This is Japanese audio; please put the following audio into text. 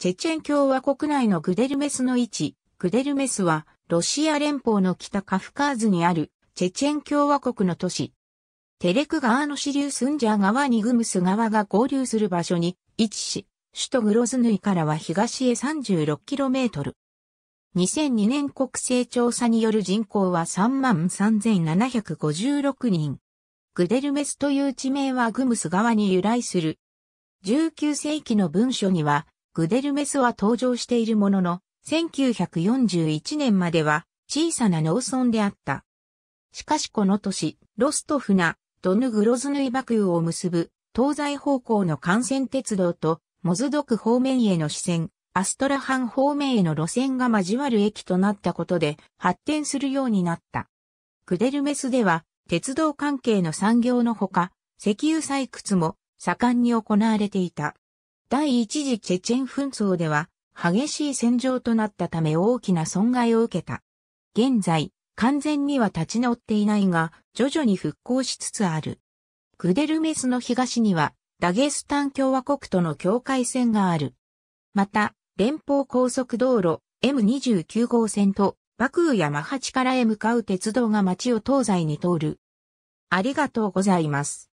チェチェン共和国内のグデルメスの位置、グデルメスは、ロシア連邦の北カフカーズにある、チェチェン共和国の都市。テレク川の支流スンジャー川にグムス川が合流する場所に位置し、首都グロズヌイからは東へ 36km。2002年国勢調査による人口は33,756人。グデルメスという地名はグムス川に由来する。19世紀の文書には、グデルメスは登場しているものの、1941年までは小さな農村であった。しかしこの年、ロストフナ、ドヌグロズヌイバクを結ぶ東西方向の幹線鉄道とモズドク方面への支線、アストラハン方面への路線が交わる駅となったことで発展するようになった。グデルメスでは鉄道関係の産業のほか、石油採掘も盛んに行われていた。第一次チェチェン紛争では激しい戦場となったため大きな損害を受けた。現在、完全には立ち直っていないが、徐々に復興しつつある。グデルメスの東には、ダゲスタン共和国との境界線がある。また、連邦高速道路 M29 号線と、バクーやマハチからへ向かう鉄道が街を東西に通る。ありがとうございます。